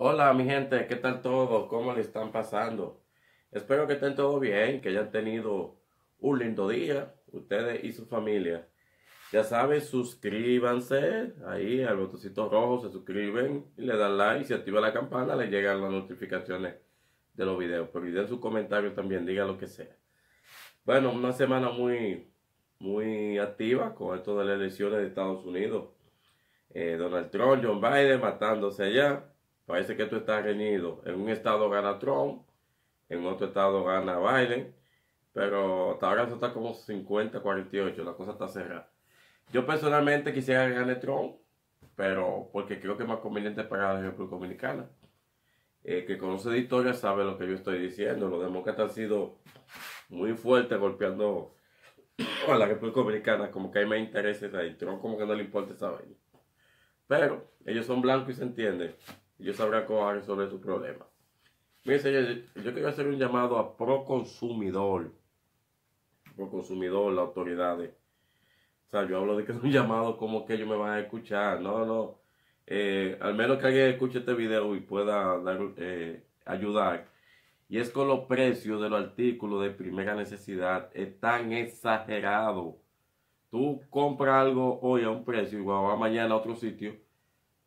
Hola mi gente, ¿qué tal todos, ¿Cómo le están pasando? Espero que estén todos bien, que hayan tenido un lindo día, ustedes y su familia. Ya saben, suscríbanse ahí al botoncito rojo, se suscriben, y le dan like, se activa la campana, le llegan las notificaciones de los videos. Pero y den sus comentarios también, diga lo que sea. Bueno, una semana muy, muy activa con esto de las elecciones de Estados Unidos. Eh, Donald Trump, John Biden matándose allá Parece que tú estás reñido. En un estado gana Trump, en otro estado gana Biden, pero hasta ahora eso está como 50-48, la cosa está cerrada. Yo personalmente quisiera que gane Trump, pero porque creo que es más conveniente para la República Dominicana. El eh, que conoce de historia sabe lo que yo estoy diciendo. Los demócratas han sido muy fuertes golpeando a la República Dominicana, como que hay más intereses ahí. Trump como que no le importa esa vaina. Pero ellos son blancos y se entienden yo sabrá cómo resolver su problema. Miren, señores, yo quiero hacer un llamado a Proconsumidor. Proconsumidor, las autoridades. O sea, yo hablo de que es un llamado como que ellos me van a escuchar. No, no. Eh, al menos que alguien escuche este video y pueda dar, eh, ayudar. Y es con los precios de los artículos de primera necesidad. Es tan exagerado. Tú compras algo hoy a un precio y va mañana a otro sitio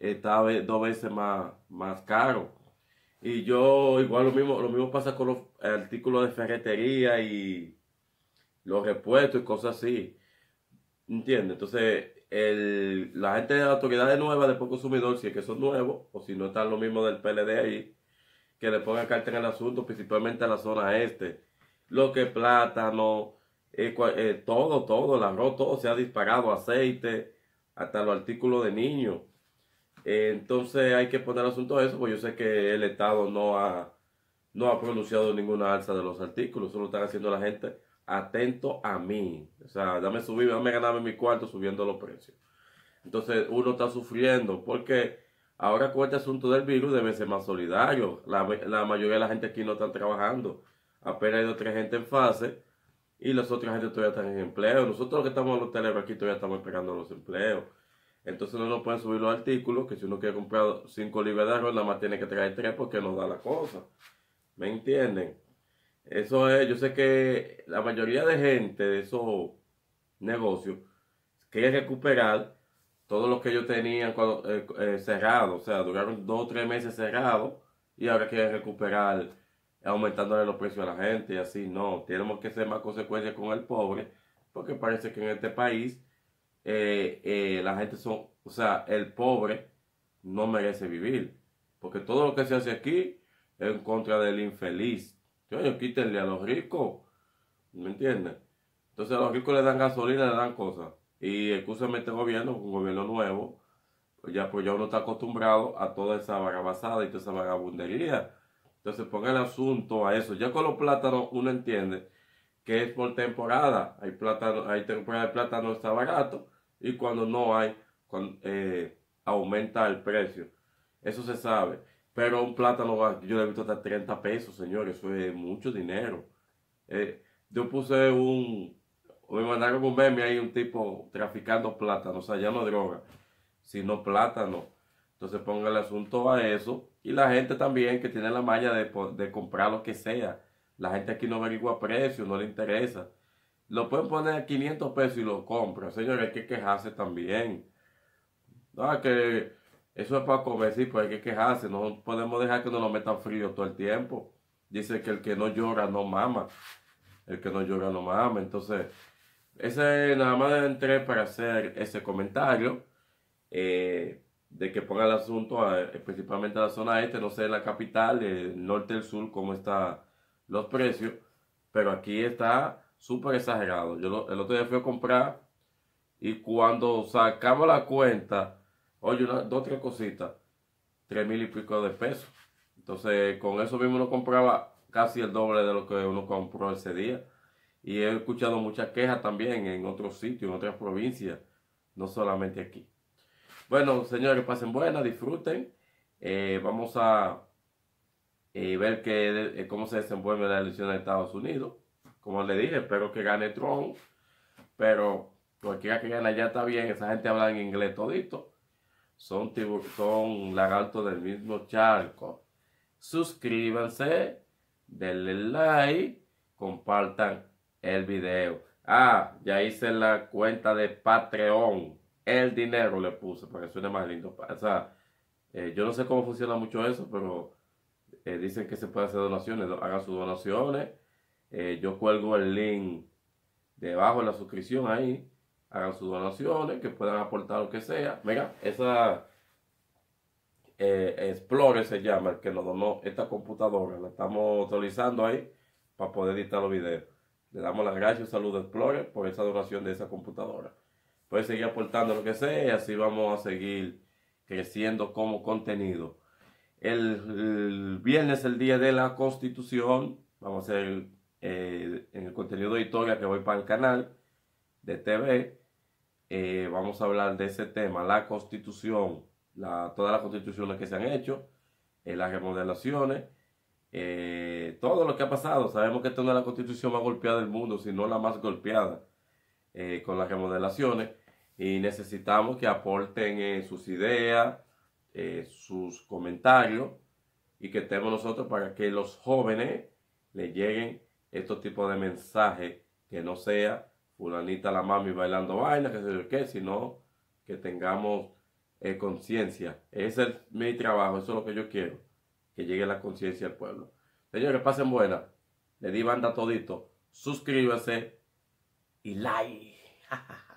está dos veces más, más caro. Y yo igual lo mismo, lo mismo pasa con los artículos de ferretería y los repuestos y cosas así. ¿Entiendes? Entonces, la gente de las autoridades nuevas, poco consumidor, si es que son nuevos, o si no están lo mismo del PLD ahí, que le pongan carta en el asunto, principalmente a la zona este. Lo que plátano, eh, eh, todo, todo, el arroz, todo se ha disparado, aceite, hasta los artículos de niños. Eh, entonces hay que poner asunto a eso, porque yo sé que el Estado no ha, no ha pronunciado ninguna alza de los artículos, solo están haciendo la gente atento a mí. O sea, dame subir, dame ganarme mi cuarto subiendo los precios. Entonces uno está sufriendo porque ahora con este asunto del virus debe ser más solidario La, mayoría de la gente aquí no está trabajando. Apenas hay otra gente en fase y las otras gente todavía están en empleo. Nosotros los que estamos en los teléfonos aquí todavía estamos esperando los empleos. Entonces no nos pueden subir los artículos, que si uno quiere comprar 5 libras de arroz, nada más tiene que traer 3 porque no da la cosa. ¿Me entienden? Eso es, yo sé que la mayoría de gente de esos negocios quiere recuperar todo lo que ellos tenían cuando, eh, eh, cerrado, o sea, duraron 2 o 3 meses cerrado y ahora quieren recuperar aumentándole los precios a la gente y así. No, tenemos que ser más consecuencias con el pobre porque parece que en este país eh, eh, la gente son, o sea, el pobre no merece vivir. Porque todo lo que se hace aquí es en contra del infeliz. Yo, quítenle a los ricos. ¿Me entiende? Entonces a los ricos le dan gasolina, le dan cosas. Y escúchame este gobierno, un gobierno nuevo, pues ya pues ya uno está acostumbrado a toda esa vagabasada y toda esa vagabundería. Entonces ponga el asunto a eso. Ya con los plátanos uno entiende que es por temporada. Hay, plátano, hay temporada de plátano está barato y cuando no hay, eh, aumenta el precio. Eso se sabe. Pero un plátano, yo lo he visto hasta 30 pesos, señores, eso es mucho dinero. Eh, yo puse un, me mandaron un meme ahí, un tipo traficando plátano, o sea, ya no droga, sino plátano. Entonces ponga el asunto a eso. Y la gente también que tiene la malla de comprar lo que sea la gente aquí no averigua precios, no le interesa. Lo pueden poner a 500 pesos y lo compra. Señores, hay que quejarse también. Ah, que eso es para comer, sí, pues hay que quejarse. No podemos dejar que nos lo metan frío todo el tiempo. Dice que el que no llora no mama. El que no llora no mama. Entonces, ese nada más entré para hacer ese comentario. Eh, de que ponga el asunto eh, principalmente a la zona este, no sé, la capital, el norte, el sur, cómo está los precios, pero aquí está súper exagerado. Yo el otro día fui a comprar y cuando sacamos la cuenta, oye, una, dos, tres cositas, tres mil y pico de pesos. Entonces, con eso mismo uno compraba casi el doble de lo que uno compró ese día. Y he escuchado muchas quejas también en otros sitios, en otras provincias, no solamente aquí. Bueno, señores, pasen buenas, disfruten. Eh, vamos a y ver que, eh, cómo se desenvuelve la elección de Estados Unidos. Como le dije, espero que gane Trump, pero cualquiera que gane ya está bien, esa gente habla en inglés todito. Son, son lagartos del mismo charco. Suscríbanse, denle like, compartan el video. Ah, ya hice la cuenta de Patreon. El dinero le puse para que suene más lindo. O sea, eh, yo no sé cómo funciona mucho eso, pero eh, dicen que se puede hacer donaciones, hagan sus donaciones. Eh, yo cuelgo el link debajo de la suscripción ahí. Hagan sus donaciones, que puedan aportar lo que sea. venga esa eh, Explore se llama, el que nos donó esta computadora. La estamos utilizando ahí para poder editar los videos. Le damos las gracias y saludos a Explorer por esa donación de esa computadora. puede seguir aportando lo que sea y así vamos a seguir creciendo como contenido. El, el, viernes, el día de la constitución, vamos a hacer eh, en el contenido de historia que voy para el canal de TV, eh, vamos a hablar de ese tema, la constitución, la, todas las constituciones que se han hecho, eh, las remodelaciones, todo lo que ha pasado. Sabemos que esta no es la constitución más golpeada del mundo, sino la más golpeada con las remodelaciones y necesitamos que aporten sus ideas eh, sus comentarios y que estemos nosotros para que los jóvenes le lleguen estos tipos de mensajes que no sea fulanita la mami bailando vaina, que sé yo qué, sino que tengamos eh, conciencia. Ese es mi trabajo, eso es lo que yo quiero, que llegue la conciencia al pueblo. Señores, pasen buena. Le di banda todito. Suscríbase y like.